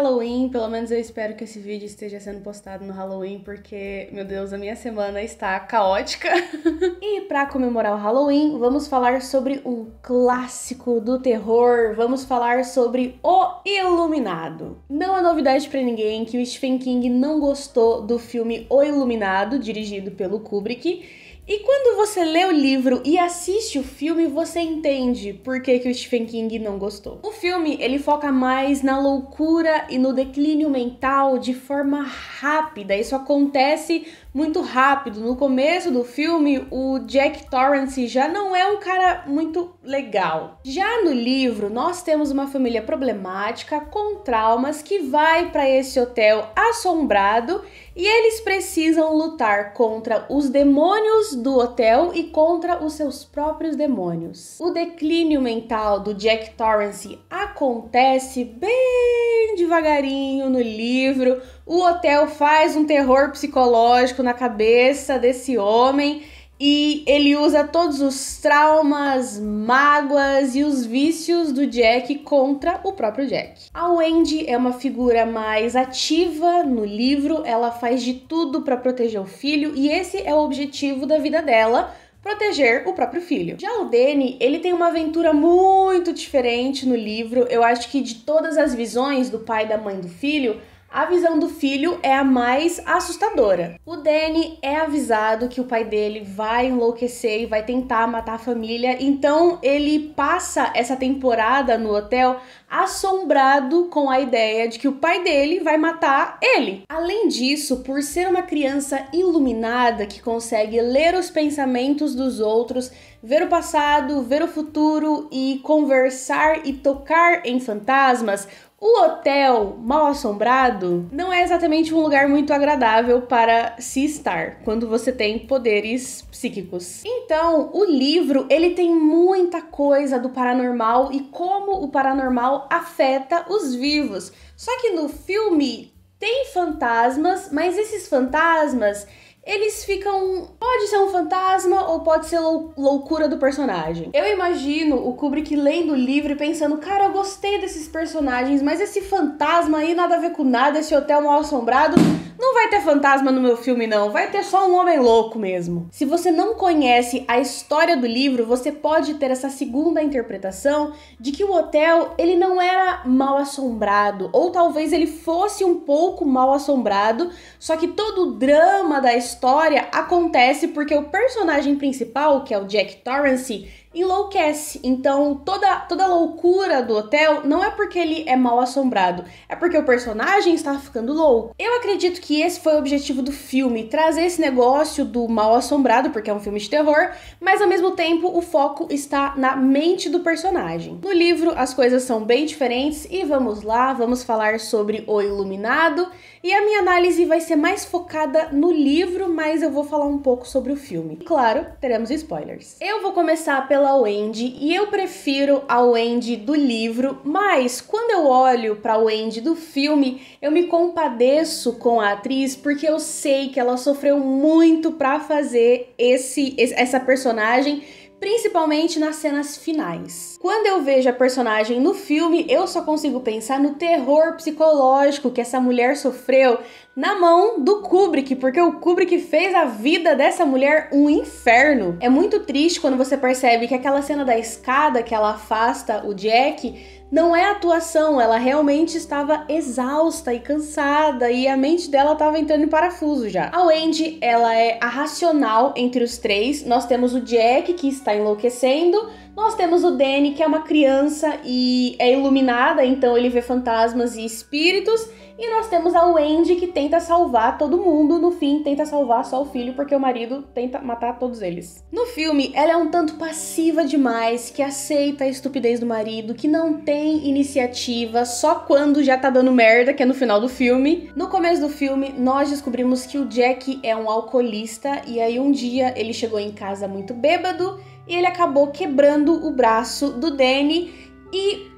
Halloween, pelo menos eu espero que esse vídeo esteja sendo postado no Halloween, porque, meu Deus, a minha semana está caótica. e para comemorar o Halloween, vamos falar sobre um clássico do terror, vamos falar sobre O Iluminado. Não é novidade para ninguém que o Stephen King não gostou do filme O Iluminado, dirigido pelo Kubrick, e quando você lê o livro e assiste o filme, você entende por que, que o Stephen King não gostou. O filme, ele foca mais na loucura e no declínio mental de forma rápida. Isso acontece muito rápido. No começo do filme, o Jack Torrance já não é um cara muito legal. Já no livro, nós temos uma família problemática com traumas que vai para esse hotel assombrado e eles precisam lutar contra os demônios do hotel e contra os seus próprios demônios. O declínio mental do Jack Torrance acontece bem devagarinho no livro o hotel faz um terror psicológico na cabeça desse homem e ele usa todos os traumas, mágoas e os vícios do Jack contra o próprio Jack. A Wendy é uma figura mais ativa no livro, ela faz de tudo para proteger o filho e esse é o objetivo da vida dela. Proteger o próprio filho. Já o Danny, ele tem uma aventura muito diferente no livro. Eu acho que de todas as visões do pai e da mãe do filho, a visão do filho é a mais assustadora. O Danny é avisado que o pai dele vai enlouquecer e vai tentar matar a família, então ele passa essa temporada no hotel assombrado com a ideia de que o pai dele vai matar ele. Além disso, por ser uma criança iluminada que consegue ler os pensamentos dos outros, ver o passado, ver o futuro e conversar e tocar em fantasmas, o hotel mal assombrado não é exatamente um lugar muito agradável para se estar quando você tem poderes psíquicos. Então, o livro ele tem muita coisa do paranormal e como o paranormal afeta os vivos. Só que no filme tem fantasmas, mas esses fantasmas eles ficam. Pode ser um fantasma ou pode ser lou loucura do personagem. Eu imagino o Kubrick lendo o livro e pensando: cara, eu gostei desses personagens, mas esse fantasma aí nada a ver com nada, esse hotel mal assombrado. Não vai ter fantasma no meu filme, não. Vai ter só um homem louco mesmo. Se você não conhece a história do livro, você pode ter essa segunda interpretação de que o hotel ele não era mal assombrado, ou talvez ele fosse um pouco mal assombrado, só que todo o drama da história história acontece porque o personagem principal, que é o Jack Torrance, enlouquece. Então, toda, toda a loucura do hotel não é porque ele é mal assombrado, é porque o personagem está ficando louco. Eu acredito que esse foi o objetivo do filme, trazer esse negócio do mal assombrado, porque é um filme de terror, mas ao mesmo tempo o foco está na mente do personagem. No livro as coisas são bem diferentes e vamos lá, vamos falar sobre O Iluminado, e a minha análise vai ser mais focada no livro, mas eu vou falar um pouco sobre o filme. E, claro, teremos spoilers. Eu vou começar pela pela Wendy e eu prefiro a Wendy do livro, mas quando eu olho para a Wendy do filme, eu me compadeço com a atriz porque eu sei que ela sofreu muito para fazer esse essa personagem principalmente nas cenas finais. Quando eu vejo a personagem no filme, eu só consigo pensar no terror psicológico que essa mulher sofreu na mão do Kubrick, porque o Kubrick fez a vida dessa mulher um inferno. É muito triste quando você percebe que aquela cena da escada que ela afasta o Jack não é atuação, ela realmente estava exausta e cansada e a mente dela estava entrando em parafuso já. A Wendy, ela é a racional entre os três. Nós temos o Jack que está enlouquecendo, nós temos o Danny que é uma criança e é iluminada, então ele vê fantasmas e espíritos. E nós temos a Wendy que tenta salvar todo mundo, no fim tenta salvar só o filho porque o marido tenta matar todos eles. No filme, ela é um tanto passiva demais, que aceita a estupidez do marido, que não tem iniciativa só quando já tá dando merda, que é no final do filme. No começo do filme, nós descobrimos que o Jack é um alcoolista e aí um dia ele chegou em casa muito bêbado e ele acabou quebrando o braço do Danny e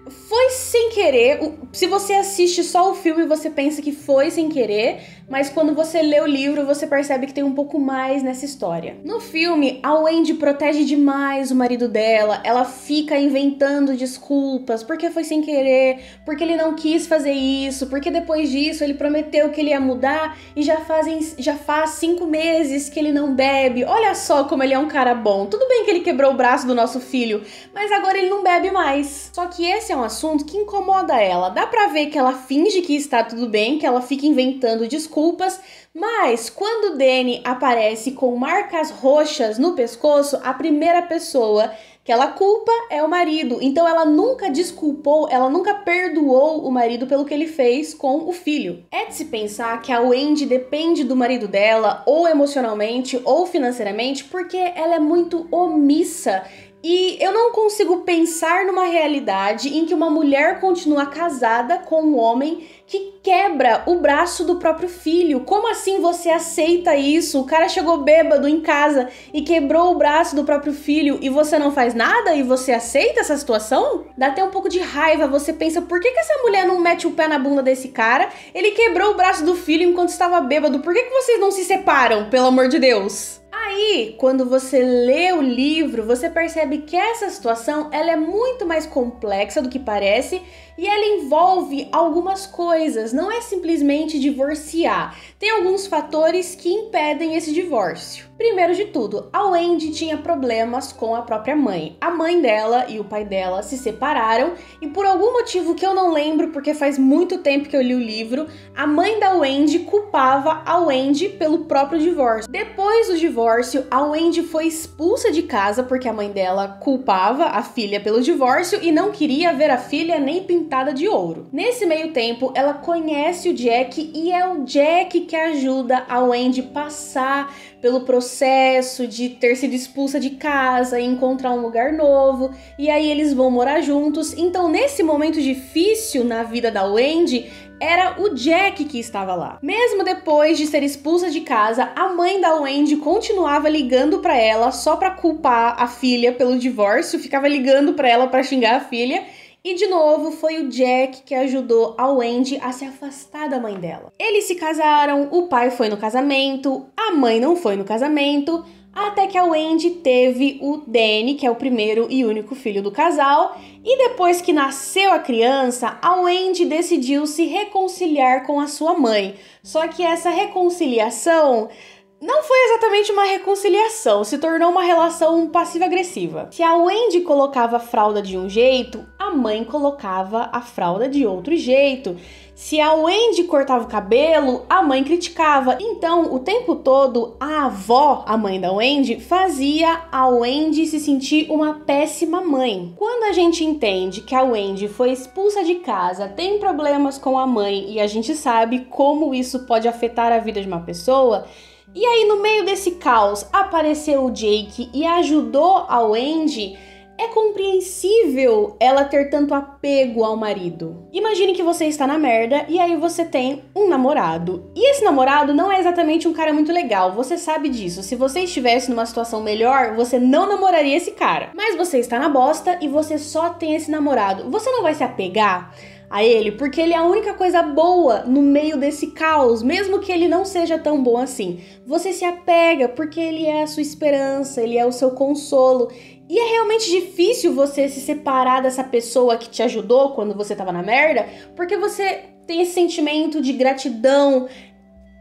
querer. Se você assiste só o filme e você pensa que foi sem querer, mas quando você lê o livro, você percebe que tem um pouco mais nessa história. No filme, a Wendy protege demais o marido dela, ela fica inventando desculpas, porque foi sem querer, porque ele não quis fazer isso, porque depois disso ele prometeu que ele ia mudar e já, fazem, já faz cinco meses que ele não bebe. Olha só como ele é um cara bom. Tudo bem que ele quebrou o braço do nosso filho, mas agora ele não bebe mais. Só que esse é um assunto que incomoda ela. Dá pra ver que ela finge que está tudo bem, que ela fica inventando desculpas desculpas, mas quando Dani aparece com marcas roxas no pescoço, a primeira pessoa que ela culpa é o marido. Então ela nunca desculpou, ela nunca perdoou o marido pelo que ele fez com o filho. É de se pensar que a Wendy depende do marido dela, ou emocionalmente, ou financeiramente, porque ela é muito omissa e eu não consigo pensar numa realidade em que uma mulher continua casada com um homem que quebra o braço do próprio filho. Como assim você aceita isso? O cara chegou bêbado em casa e quebrou o braço do próprio filho e você não faz nada e você aceita essa situação? Dá até um pouco de raiva. Você pensa, por que, que essa mulher não mete o pé na bunda desse cara? Ele quebrou o braço do filho enquanto estava bêbado. Por que, que vocês não se separam, pelo amor de Deus? Aí, quando você lê o livro, você percebe que essa situação ela é muito mais complexa do que parece e ela envolve algumas coisas, não é simplesmente divorciar. Tem alguns fatores que impedem esse divórcio. Primeiro de tudo, a Wendy tinha problemas com a própria mãe. A mãe dela e o pai dela se separaram e por algum motivo que eu não lembro, porque faz muito tempo que eu li o livro, a mãe da Wendy culpava a Wendy pelo próprio divórcio. Depois do divórcio, a Wendy foi expulsa de casa porque a mãe dela culpava a filha pelo divórcio e não queria ver a filha nem pintar pintada de ouro. Nesse meio tempo, ela conhece o Jack e é o Jack que ajuda a Wendy passar pelo processo de ter sido expulsa de casa e encontrar um lugar novo, e aí eles vão morar juntos. Então, nesse momento difícil na vida da Wendy, era o Jack que estava lá. Mesmo depois de ser expulsa de casa, a mãe da Wendy continuava ligando para ela só para culpar a filha pelo divórcio, ficava ligando para ela para xingar a filha. E de novo, foi o Jack que ajudou a Wendy a se afastar da mãe dela. Eles se casaram, o pai foi no casamento, a mãe não foi no casamento, até que a Wendy teve o Danny, que é o primeiro e único filho do casal, e depois que nasceu a criança, a Wendy decidiu se reconciliar com a sua mãe. Só que essa reconciliação não foi exatamente uma reconciliação, se tornou uma relação passiva-agressiva. Se a Wendy colocava a fralda de um jeito, mãe colocava a fralda de outro jeito. Se a Wendy cortava o cabelo, a mãe criticava. Então, o tempo todo, a avó, a mãe da Wendy, fazia a Wendy se sentir uma péssima mãe. Quando a gente entende que a Wendy foi expulsa de casa, tem problemas com a mãe e a gente sabe como isso pode afetar a vida de uma pessoa, e aí no meio desse caos apareceu o Jake e ajudou a Wendy é compreensível ela ter tanto apego ao marido. Imagine que você está na merda e aí você tem um namorado. E esse namorado não é exatamente um cara muito legal, você sabe disso. Se você estivesse numa situação melhor, você não namoraria esse cara. Mas você está na bosta e você só tem esse namorado. Você não vai se apegar? a ele, porque ele é a única coisa boa no meio desse caos, mesmo que ele não seja tão bom assim. Você se apega porque ele é a sua esperança, ele é o seu consolo, e é realmente difícil você se separar dessa pessoa que te ajudou quando você tava na merda, porque você tem esse sentimento de gratidão,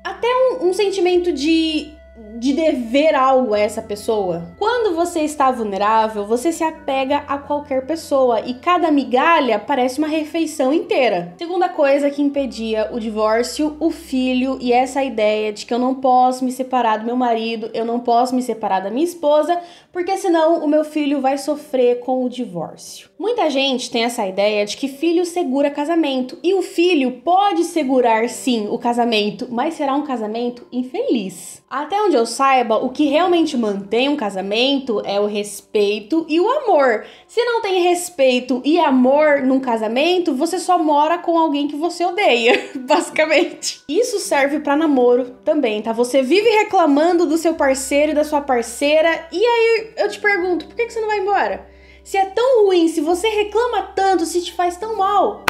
até um, um sentimento de de dever algo a essa pessoa. Quando você está vulnerável, você se apega a qualquer pessoa e cada migalha parece uma refeição inteira. Segunda coisa que impedia o divórcio, o filho e essa ideia de que eu não posso me separar do meu marido, eu não posso me separar da minha esposa, porque senão o meu filho vai sofrer com o divórcio. Muita gente tem essa ideia de que filho segura casamento e o filho pode segurar sim o casamento, mas será um casamento infeliz. Até onde eu saiba, o que realmente mantém um casamento é o respeito e o amor. Se não tem respeito e amor num casamento, você só mora com alguém que você odeia, basicamente. Isso serve para namoro também, tá? Você vive reclamando do seu parceiro e da sua parceira, e aí eu te pergunto, por que, que você não vai embora? Se é tão ruim, se você reclama tanto, se te faz tão mal,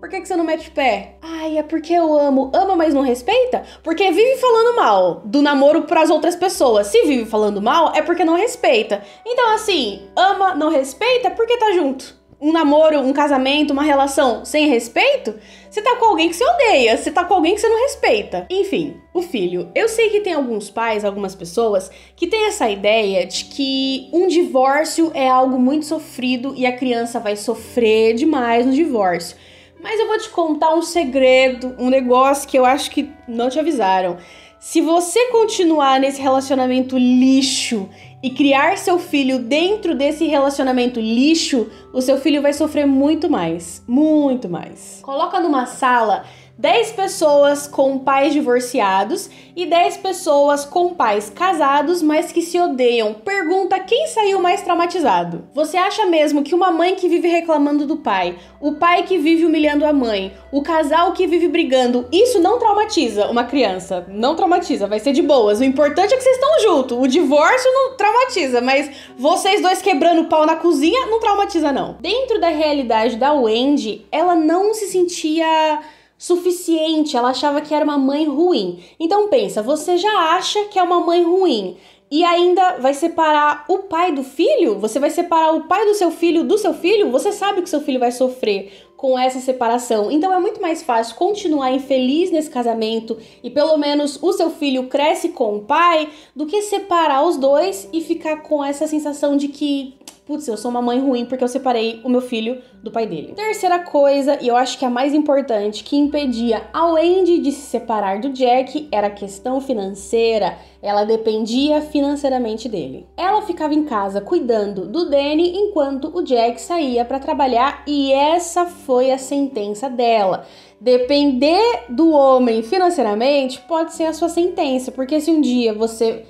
por que, que você não mete o pé? Ai, é porque eu amo. Ama, mas não respeita? Porque vive falando mal do namoro para as outras pessoas. Se vive falando mal, é porque não respeita. Então, assim, ama, não respeita, porque tá junto um namoro, um casamento, uma relação sem respeito, você tá com alguém que você odeia, você tá com alguém que você não respeita. Enfim, o filho. Eu sei que tem alguns pais, algumas pessoas, que tem essa ideia de que um divórcio é algo muito sofrido e a criança vai sofrer demais no divórcio. Mas eu vou te contar um segredo, um negócio que eu acho que não te avisaram. Se você continuar nesse relacionamento lixo e criar seu filho dentro desse relacionamento lixo, o seu filho vai sofrer muito mais, muito mais. Coloca numa sala 10 pessoas com pais divorciados e 10 pessoas com pais casados, mas que se odeiam. Pergunta quem saiu mais traumatizado. Você acha mesmo que uma mãe que vive reclamando do pai, o pai que vive humilhando a mãe, o casal que vive brigando, isso não traumatiza uma criança? Não traumatiza, vai ser de boas. O importante é que vocês estão juntos. O divórcio não traumatiza, mas vocês dois quebrando pau na cozinha não traumatiza não. Dentro da realidade da Wendy, ela não se sentia suficiente, ela achava que era uma mãe ruim. Então pensa, você já acha que é uma mãe ruim e ainda vai separar o pai do filho? Você vai separar o pai do seu filho do seu filho? Você sabe que seu filho vai sofrer com essa separação. Então é muito mais fácil continuar infeliz nesse casamento e pelo menos o seu filho cresce com o pai do que separar os dois e ficar com essa sensação de que putz, eu sou uma mãe ruim porque eu separei o meu filho do pai dele. Terceira coisa, e eu acho que é a mais importante, que impedia a Wendy de se separar do Jack era a questão financeira. Ela dependia financeiramente dele. Ela ficava em casa cuidando do Danny enquanto o Jack saía para trabalhar e essa foi a sentença dela. Depender do homem financeiramente pode ser a sua sentença, porque se um dia você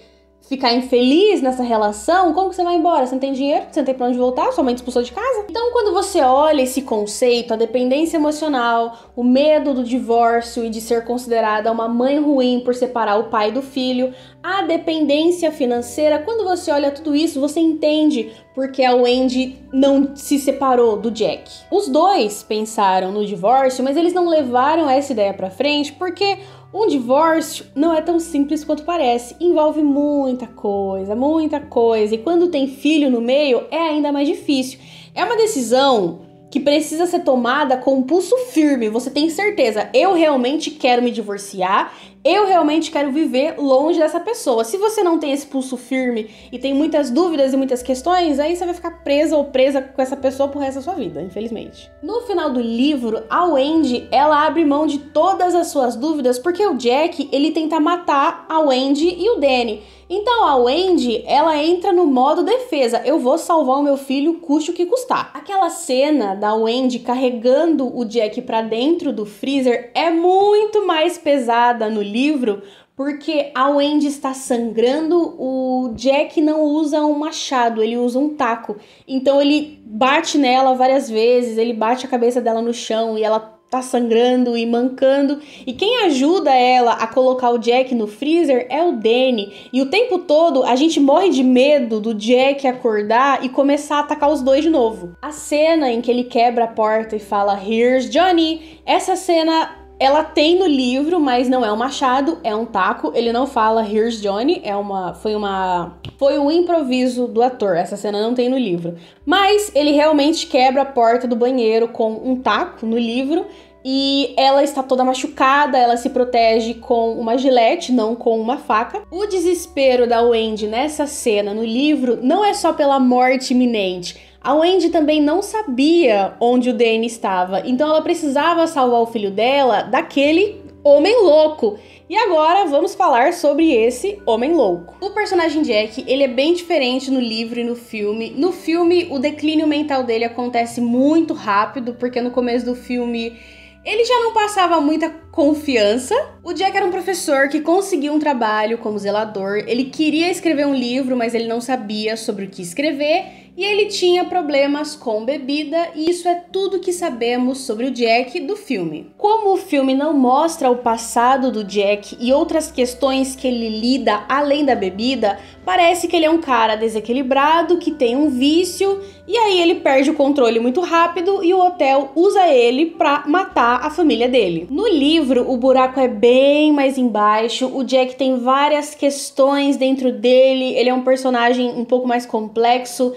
ficar infeliz nessa relação, como que você vai embora? Você não tem dinheiro, você não tem pra onde voltar, sua mãe te expulsou de casa. Então, quando você olha esse conceito, a dependência emocional, o medo do divórcio e de ser considerada uma mãe ruim por separar o pai do filho, a dependência financeira, quando você olha tudo isso, você entende porque a Wendy não se separou do Jack. Os dois pensaram no divórcio, mas eles não levaram essa ideia para frente porque um divórcio não é tão simples quanto parece, envolve muita coisa, muita coisa, e quando tem filho no meio é ainda mais difícil. É uma decisão que precisa ser tomada com um pulso firme, você tem certeza, eu realmente quero me divorciar, eu realmente quero viver longe dessa pessoa. Se você não tem esse pulso firme e tem muitas dúvidas e muitas questões, aí você vai ficar presa ou presa com essa pessoa pro resto da sua vida, infelizmente. No final do livro, a Wendy, ela abre mão de todas as suas dúvidas porque o Jack, ele tenta matar a Wendy e o Danny. Então a Wendy, ela entra no modo defesa. Eu vou salvar o meu filho, custe o que custar. Aquela cena da Wendy carregando o Jack para dentro do freezer é muito mais pesada no livro porque a Wendy está sangrando, o Jack não usa um machado, ele usa um taco. Então ele bate nela várias vezes, ele bate a cabeça dela no chão e ela tá sangrando e mancando. E quem ajuda ela a colocar o Jack no freezer é o Danny. E o tempo todo a gente morre de medo do Jack acordar e começar a atacar os dois de novo. A cena em que ele quebra a porta e fala Here's Johnny, essa cena ela tem no livro, mas não é um machado, é um taco. Ele não fala Here's Johnny, é uma foi uma foi um improviso do ator. Essa cena não tem no livro. Mas ele realmente quebra a porta do banheiro com um taco no livro e ela está toda machucada, ela se protege com uma gilete, não com uma faca. O desespero da Wendy nessa cena no livro não é só pela morte iminente, a Wendy também não sabia onde o Danny estava, então ela precisava salvar o filho dela daquele homem louco. E agora vamos falar sobre esse homem louco. O personagem Jack, ele é bem diferente no livro e no filme. No filme, o declínio mental dele acontece muito rápido, porque no começo do filme ele já não passava muita confiança. O Jack era um professor que conseguiu um trabalho como zelador. Ele queria escrever um livro, mas ele não sabia sobre o que escrever e ele tinha problemas com bebida, e isso é tudo que sabemos sobre o Jack do filme. Como o filme não mostra o passado do Jack e outras questões que ele lida além da bebida, parece que ele é um cara desequilibrado, que tem um vício, e aí ele perde o controle muito rápido e o hotel usa ele para matar a família dele. No livro, o buraco é bem mais embaixo, o Jack tem várias questões dentro dele, ele é um personagem um pouco mais complexo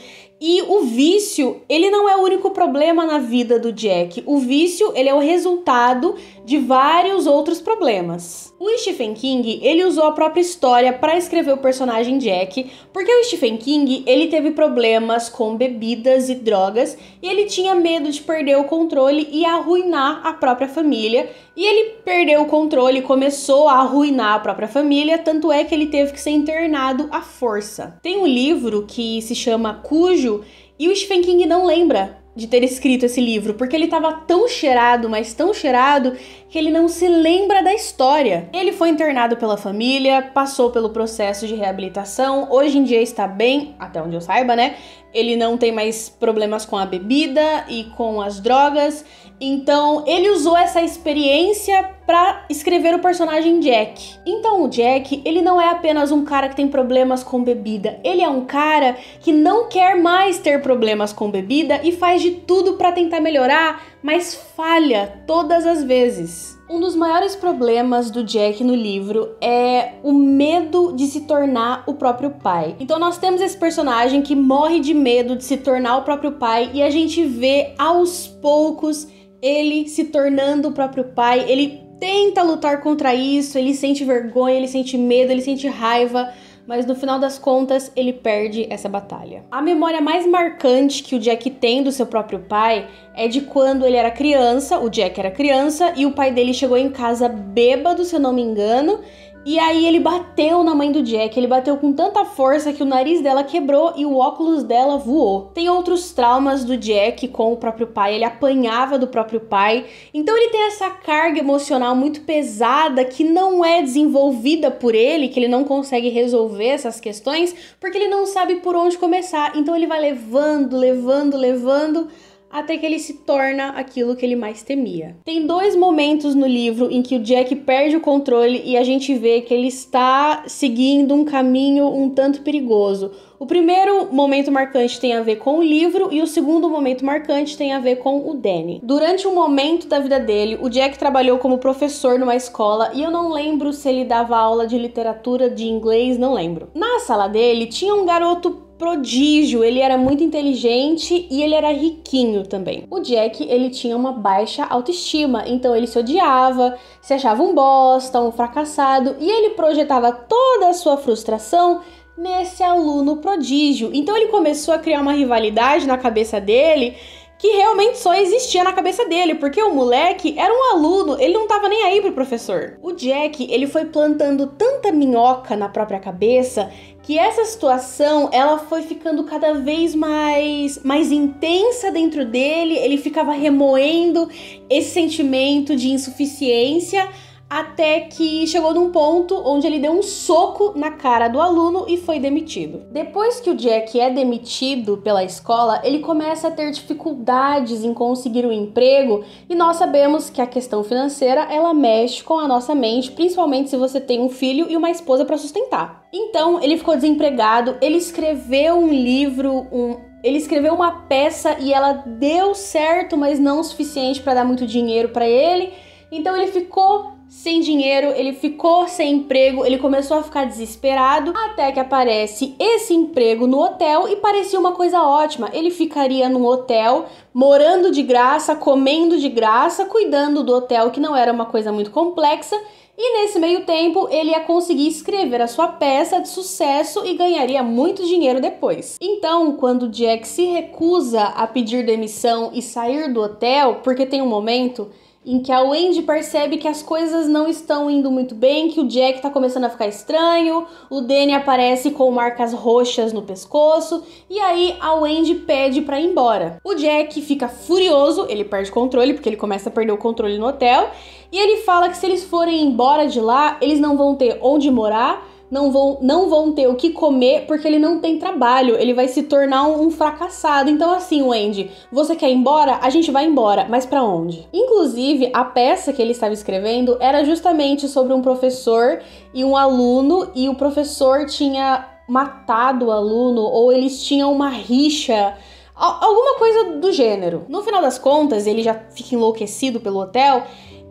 e o vício, ele não é o único problema na vida do Jack. O vício, ele é o resultado de vários outros problemas. O Stephen King, ele usou a própria história para escrever o personagem Jack, porque o Stephen King, ele teve problemas com bebidas e drogas, e ele tinha medo de perder o controle e arruinar a própria família, e ele perdeu o controle, e começou a arruinar a própria família, tanto é que ele teve que ser internado à força. Tem um livro que se chama Cujo e o Stephen King não lembra de ter escrito esse livro, porque ele estava tão cheirado, mas tão cheirado, que ele não se lembra da história. Ele foi internado pela família, passou pelo processo de reabilitação, hoje em dia está bem, até onde eu saiba, né? Ele não tem mais problemas com a bebida e com as drogas, então ele usou essa experiência para escrever o personagem Jack. Então o Jack, ele não é apenas um cara que tem problemas com bebida, ele é um cara que não quer mais ter problemas com bebida e faz de tudo para tentar melhorar, mas falha todas as vezes. Um dos maiores problemas do Jack no livro é o medo de se tornar o próprio pai. Então nós temos esse personagem que morre de medo de se tornar o próprio pai e a gente vê aos poucos ele se tornando o próprio pai, ele tenta lutar contra isso, ele sente vergonha, ele sente medo, ele sente raiva, mas no final das contas ele perde essa batalha. A memória mais marcante que o Jack tem do seu próprio pai é de quando ele era criança, o Jack era criança e o pai dele chegou em casa bêbado, se eu não me engano, e aí ele bateu na mãe do Jack, ele bateu com tanta força que o nariz dela quebrou e o óculos dela voou. Tem outros traumas do Jack com o próprio pai, ele apanhava do próprio pai. Então ele tem essa carga emocional muito pesada que não é desenvolvida por ele, que ele não consegue resolver essas questões, porque ele não sabe por onde começar. Então ele vai levando, levando, levando até que ele se torna aquilo que ele mais temia. Tem dois momentos no livro em que o Jack perde o controle e a gente vê que ele está seguindo um caminho um tanto perigoso. O primeiro momento marcante tem a ver com o livro e o segundo momento marcante tem a ver com o Danny. Durante um momento da vida dele, o Jack trabalhou como professor numa escola e eu não lembro se ele dava aula de literatura, de inglês, não lembro. Na sala dele tinha um garoto prodígio, ele era muito inteligente e ele era riquinho também. O Jack, ele tinha uma baixa autoestima, então ele se odiava, se achava um bosta, um fracassado, e ele projetava toda a sua frustração nesse aluno prodígio. Então ele começou a criar uma rivalidade na cabeça dele que realmente só existia na cabeça dele, porque o moleque era um aluno, ele não tava nem aí pro professor. O Jack, ele foi plantando tanta minhoca na própria cabeça que essa situação ela foi ficando cada vez mais mais intensa dentro dele, ele ficava remoendo esse sentimento de insuficiência até que chegou num ponto onde ele deu um soco na cara do aluno e foi demitido. Depois que o Jack é demitido pela escola, ele começa a ter dificuldades em conseguir um emprego e nós sabemos que a questão financeira ela mexe com a nossa mente, principalmente se você tem um filho e uma esposa para sustentar. Então ele ficou desempregado, ele escreveu um livro, um ele escreveu uma peça e ela deu certo, mas não o suficiente para dar muito dinheiro para ele. Então ele ficou sem dinheiro, ele ficou sem emprego, ele começou a ficar desesperado, até que aparece esse emprego no hotel e parecia uma coisa ótima. Ele ficaria num hotel, morando de graça, comendo de graça, cuidando do hotel, que não era uma coisa muito complexa. E nesse meio tempo, ele ia conseguir escrever a sua peça de sucesso e ganharia muito dinheiro depois. Então, quando Jack se recusa a pedir demissão e sair do hotel, porque tem um momento em que a Wendy percebe que as coisas não estão indo muito bem, que o Jack tá começando a ficar estranho, o Danny aparece com marcas roxas no pescoço, e aí a Wendy pede para ir embora. O Jack fica furioso, ele perde o controle, porque ele começa a perder o controle no hotel, e ele fala que se eles forem embora de lá, eles não vão ter onde morar não vão, não vão ter o que comer porque ele não tem trabalho, ele vai se tornar um, um fracassado. Então, assim, Wendy, você quer ir embora? A gente vai embora, mas para onde? Inclusive, a peça que ele estava escrevendo era justamente sobre um professor e um aluno, e o professor tinha matado o aluno ou eles tinham uma rixa. Alguma coisa do gênero. No final das contas, ele já fica enlouquecido pelo hotel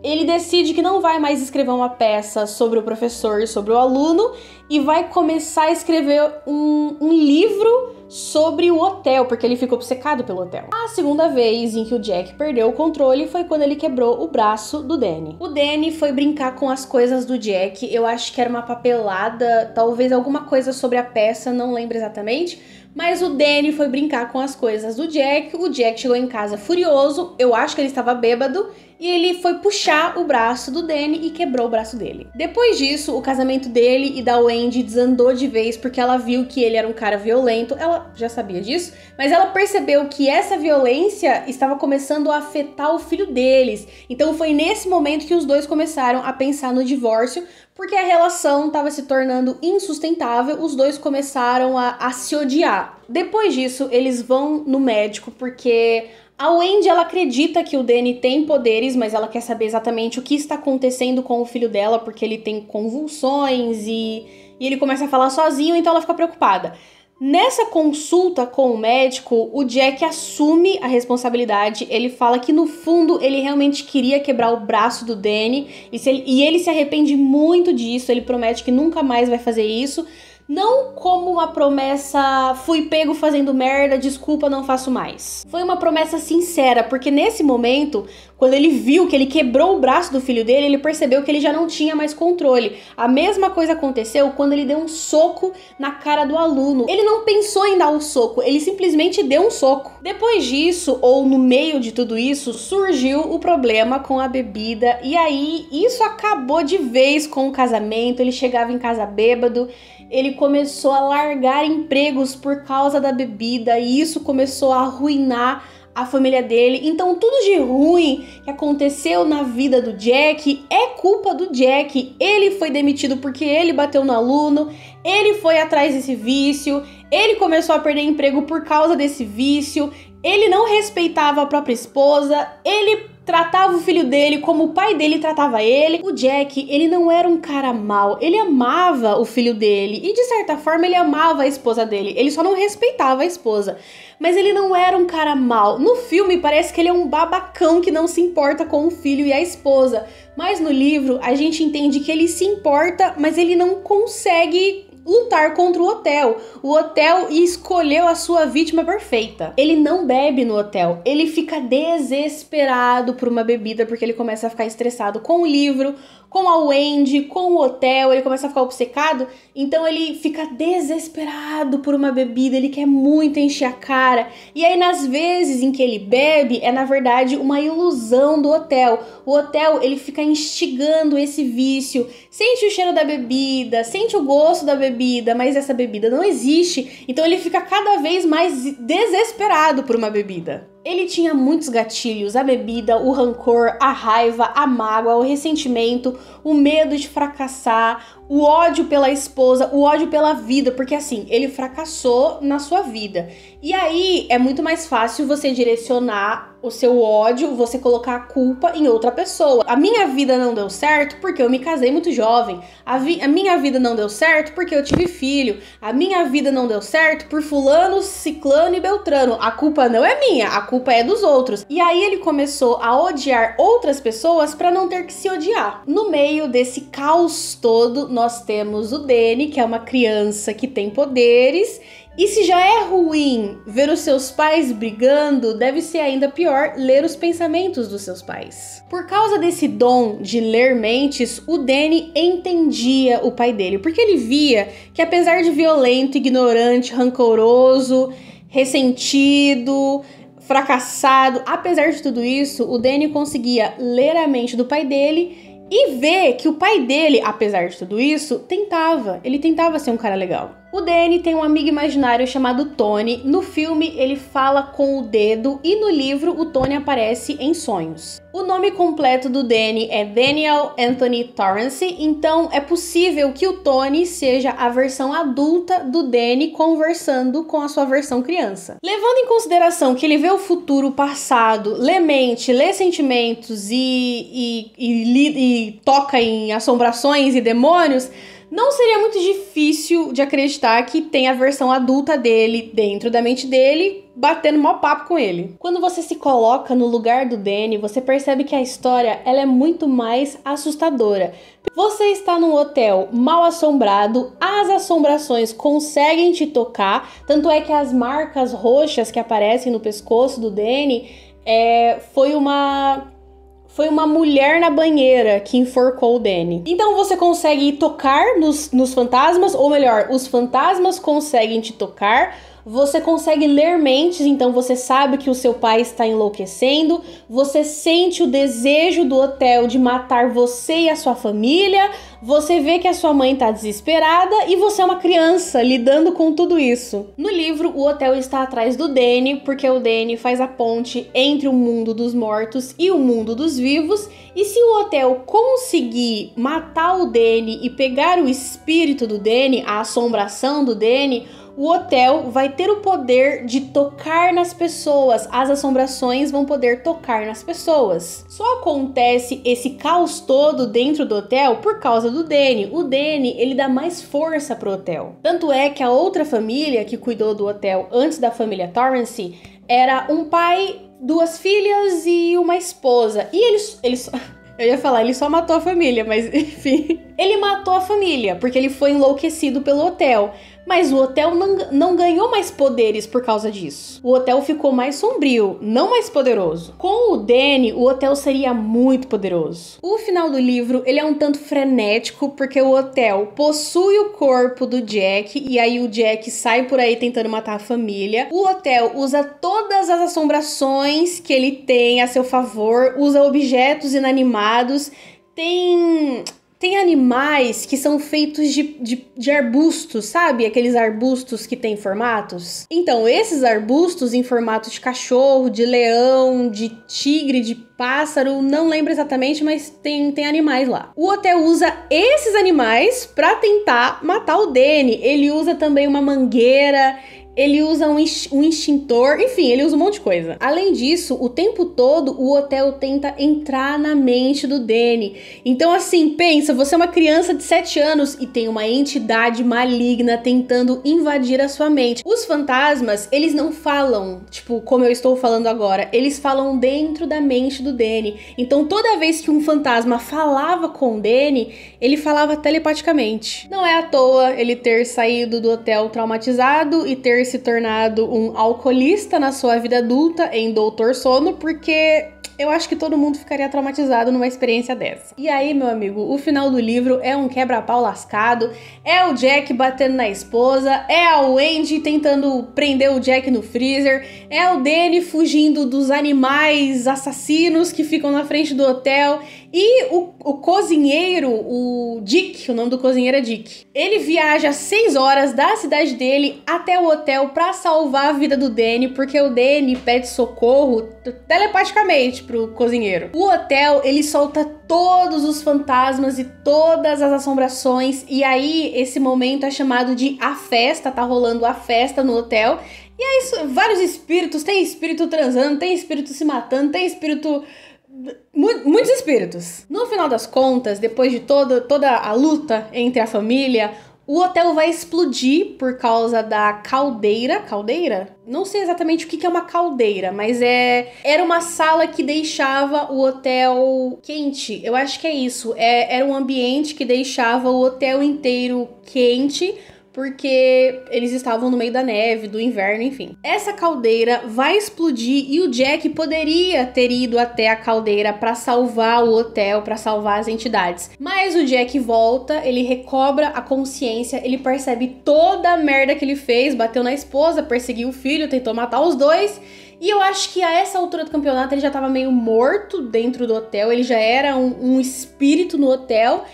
ele decide que não vai mais escrever uma peça sobre o professor e sobre o aluno e vai começar a escrever um, um, livro sobre o hotel, porque ele ficou obcecado pelo hotel. A segunda vez em que o Jack perdeu o controle foi quando ele quebrou o braço do Danny. O Danny foi brincar com as coisas do Jack, eu acho que era uma papelada, talvez alguma coisa sobre a peça, não lembro exatamente, mas o Danny foi brincar com as coisas do Jack, o Jack chegou em casa furioso, eu acho que ele estava bêbado, e ele foi puxar o braço do Danny e quebrou o braço dele. Depois disso, o casamento dele e da Wendy desandou de vez porque ela viu que ele era um cara violento. Ela já sabia disso, mas ela percebeu que essa violência estava começando a afetar o filho deles. Então foi nesse momento que os dois começaram a pensar no divórcio, porque a relação estava se tornando insustentável, os dois começaram a, a, se odiar. Depois disso, eles vão no médico porque a Wendy ela acredita que o Danny tem poderes, mas ela quer saber exatamente o que está acontecendo com o filho dela, porque ele tem convulsões e, e ele começa a falar sozinho, então ela fica preocupada. Nessa consulta com o médico, o Jack assume a responsabilidade. Ele fala que no fundo ele realmente queria quebrar o braço do Danny e, ele, e ele se arrepende muito disso. Ele promete que nunca mais vai fazer isso. Não como uma promessa fui pego fazendo merda, desculpa, não faço mais. Foi uma promessa sincera, porque nesse momento, quando ele viu que ele quebrou o braço do filho dele, ele percebeu que ele já não tinha mais controle. A mesma coisa aconteceu quando ele deu um soco na cara do aluno. Ele não pensou em dar o um soco, ele simplesmente deu um soco. Depois disso, ou no meio de tudo isso, surgiu o problema com a bebida e aí isso acabou de vez com o casamento. Ele chegava em casa bêbado ele começou a largar empregos por causa da bebida e isso começou a arruinar a família dele. Então, tudo de ruim que aconteceu na vida do Jack é culpa do Jack. Ele foi demitido porque ele bateu no aluno, ele foi atrás desse vício, ele começou a perder emprego por causa desse vício, ele não respeitava a própria esposa, ele tratava o filho dele como o pai dele tratava ele. O Jack, ele não era um cara mau, ele amava o filho dele e de certa forma ele amava a esposa dele. Ele só não respeitava a esposa, mas ele não era um cara mau. No filme parece que ele é um babacão que não se importa com o filho e a esposa, mas no livro a gente entende que ele se importa, mas ele não consegue lutar contra o hotel. O hotel escolheu a sua vítima perfeita. Ele não bebe no hotel, ele fica desesperado por uma bebida porque ele começa a ficar estressado com o livro, com a Wendy, com o hotel, ele começa a ficar obcecado, então ele fica desesperado por uma bebida, ele quer muito encher a cara. E aí nas vezes em que ele bebe, é na verdade uma ilusão do hotel. O hotel, ele fica instigando esse vício. Sente o cheiro da bebida, sente o gosto da bebida, mas essa bebida não existe. Então ele fica cada vez mais desesperado por uma bebida. Ele tinha muitos gatilhos: a bebida, o rancor, a raiva, a mágoa, o ressentimento, o medo de fracassar, o ódio pela esposa, o ódio pela vida, porque assim, ele fracassou na sua vida. E aí é muito mais fácil você direcionar o seu ódio, você colocar a culpa em outra pessoa. A minha vida não deu certo porque eu me casei muito jovem. A, a minha vida não deu certo porque eu tive filho. A minha vida não deu certo por fulano, ciclano e beltrano. A culpa não é minha, a culpa é dos outros. E aí ele começou a odiar outras pessoas para não ter que se odiar. No meio desse caos todo, nós nós temos o Dene, que é uma criança que tem poderes, e se já é ruim ver os seus pais brigando, deve ser ainda pior ler os pensamentos dos seus pais. Por causa desse dom de ler mentes, o Danny entendia o pai dele, porque ele via que apesar de violento, ignorante, rancoroso, ressentido, fracassado, apesar de tudo isso, o Danny conseguia ler a mente do pai dele e vê que o pai dele, apesar de tudo isso, tentava. Ele tentava ser um cara legal. O Danny tem um amigo imaginário chamado Tony. No filme, ele fala com o dedo e no livro, o Tony aparece em sonhos. O nome completo do Danny é Daniel Anthony Torrance, então é possível que o Tony seja a versão adulta do Danny conversando com a sua versão criança. Levando em consideração que ele vê o futuro, o passado, lê mente, lê sentimentos e, e, e, e toca em assombrações e demônios. Não seria muito difícil de acreditar que tem a versão adulta dele dentro da mente dele, batendo mó papo com ele. Quando você se coloca no lugar do Danny, você percebe que a história ela é muito mais assustadora. Você está num hotel mal assombrado, as assombrações conseguem te tocar, tanto é que as marcas roxas que aparecem no pescoço do Danny é, foi uma foi uma mulher na banheira que enforcou o Danny. Então você consegue tocar nos, nos fantasmas, ou melhor, os fantasmas conseguem te tocar. Você consegue ler mentes, então você sabe que o seu pai está enlouquecendo. Você sente o desejo do hotel de matar você e a sua família. Você vê que a sua mãe tá desesperada e você é uma criança lidando com tudo isso. No livro, o hotel está atrás do Danny, porque o Danny faz a ponte entre o mundo dos mortos e o mundo dos vivos. E se o hotel conseguir matar o Danny e pegar o espírito do Danny, a assombração do Danny, o hotel vai ter o poder de tocar nas pessoas, as assombrações vão poder tocar nas pessoas. Só acontece esse caos todo dentro do hotel por causa do Danny. O Danny, ele dá mais força pro hotel. Tanto é que a outra família que cuidou do hotel antes da família Torrance era um pai, duas filhas e uma esposa. E eles, eles eu ia falar, ele só matou a família, mas enfim. Ele matou a família, porque ele foi enlouquecido pelo hotel. Mas o hotel não, não ganhou mais poderes por causa disso. O hotel ficou mais sombrio, não mais poderoso. Com o Danny, o hotel seria muito poderoso. O final do livro ele é um tanto frenético, porque o hotel possui o corpo do Jack, e aí o Jack sai por aí tentando matar a família. O hotel usa todas as assombrações que ele tem a seu favor, usa objetos inanimados. Tem tem animais que são feitos de, de, de, arbustos, sabe? Aqueles arbustos que têm formatos. Então, esses arbustos em formato de cachorro, de leão, de tigre, de pássaro, não lembro exatamente, mas tem, tem animais lá. O hotel usa esses animais para tentar matar o Danny. Ele usa também uma mangueira, ele usa um, um extintor, enfim, ele usa um monte de coisa. Além disso, o tempo todo o hotel tenta entrar na mente do Danny. Então, assim, pensa, você é uma criança de 7 anos e tem uma entidade maligna tentando invadir a sua mente. Os fantasmas, eles não falam, tipo, como eu estou falando agora, eles falam dentro da mente do Danny. Então, toda vez que um fantasma falava com o Danny, ele falava telepaticamente. Não é à toa ele ter saído do hotel traumatizado e ter ter se tornado um alcoolista na sua vida adulta em Doutor Sono, porque eu acho que todo mundo ficaria traumatizado numa experiência dessa. E aí, meu amigo, o final do livro é um quebra-pau lascado, é o Jack batendo na esposa, é a Wendy tentando prender o Jack no freezer, é o Danny fugindo dos animais assassinos que ficam na frente do hotel e o, o cozinheiro, o Dick, o nome do cozinheiro é Dick. Ele viaja 6 horas da cidade dele até o hotel para salvar a vida do Danny, porque o Danny pede socorro telepaticamente pro cozinheiro. O hotel, ele solta todos os fantasmas e todas as assombrações, e aí esse momento é chamado de a festa, tá rolando a festa no hotel. E aí é isso, vários espíritos, tem espírito transando, tem espírito se matando, tem espírito muitos espíritos. No final das contas, depois de toda, toda a luta entre a família, o hotel vai explodir por causa da caldeira. Caldeira? Não sei exatamente o que é uma caldeira, mas é. Era uma sala que deixava o hotel quente. Eu acho que é isso. É, era um ambiente que deixava o hotel inteiro quente porque eles estavam no meio da neve, do inverno, enfim. Essa caldeira vai explodir e o Jack poderia ter ido até a caldeira para salvar o hotel, para salvar as entidades. Mas o Jack volta, ele recobra a consciência, ele percebe toda a merda que ele fez, bateu na esposa, perseguiu o filho, tentou matar os dois. E eu acho que a essa altura do campeonato ele já estava meio morto dentro do hotel, ele já era um, um espírito no hotel.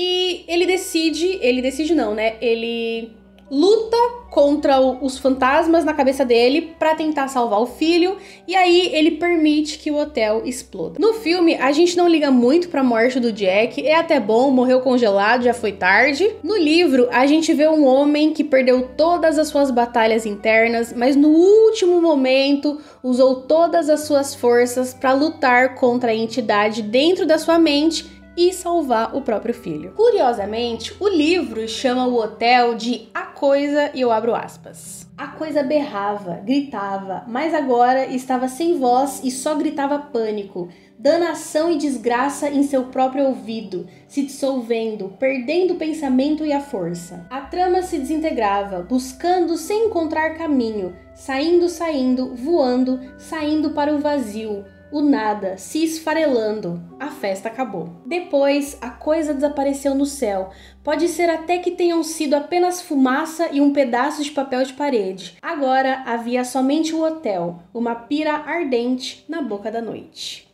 E ele decide, ele decide não, né? Ele luta contra o, os fantasmas na cabeça dele para tentar salvar o filho e aí ele permite que o hotel exploda. No filme a gente não liga muito para a morte do Jack, é até bom, morreu congelado, já foi tarde. No livro a gente vê um homem que perdeu todas as suas batalhas internas, mas no último momento usou todas as suas forças para lutar contra a entidade dentro da sua mente e salvar o próprio filho. Curiosamente, o livro chama o hotel de A Coisa e eu abro aspas. A coisa berrava, gritava, mas agora estava sem voz e só gritava pânico, danação e desgraça em seu próprio ouvido, se dissolvendo, perdendo o pensamento e a força. A trama se desintegrava, buscando sem encontrar caminho, saindo, saindo, voando, saindo para o vazio o nada se esfarelando. A festa acabou. Depois, a coisa desapareceu no céu. Pode ser até que tenham sido apenas fumaça e um pedaço de papel de parede. Agora havia somente o um hotel, uma pira ardente na boca da noite.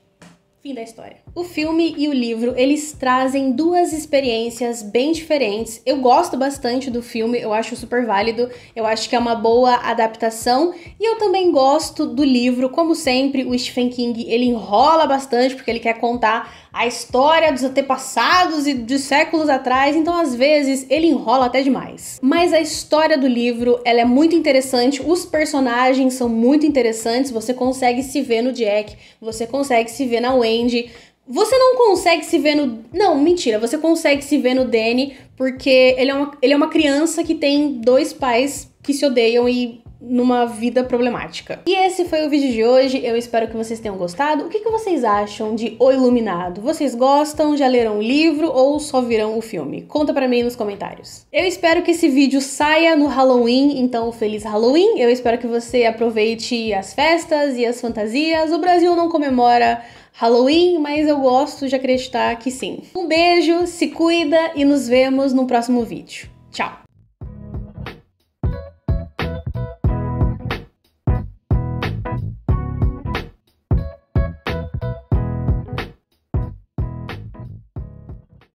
Fim da história. O filme e o livro, eles trazem duas experiências bem diferentes. Eu gosto bastante do filme, eu acho super válido, eu acho que é uma boa adaptação. E eu também gosto do livro, como sempre, o Stephen King, ele enrola bastante porque ele quer contar a história dos antepassados e de séculos atrás, então às vezes ele enrola até demais. Mas a história do livro, ela é muito interessante, os personagens são muito interessantes, você consegue se ver no Jack, você consegue se ver na Wendy, você não consegue se ver no. Não, mentira, você consegue se ver no Danny porque ele é uma, ele é uma criança que tem dois pais que se odeiam e numa vida problemática. E esse foi o vídeo de hoje, eu espero que vocês tenham gostado. O que, que vocês acham de O Iluminado? Vocês gostam, já leram o livro ou só viram o filme? Conta pra mim nos comentários. Eu espero que esse vídeo saia no Halloween, então feliz Halloween. Eu espero que você aproveite as festas e as fantasias. O Brasil não comemora Halloween, mas eu gosto de acreditar que sim. Um beijo, se cuida e nos vemos no próximo vídeo. Tchau!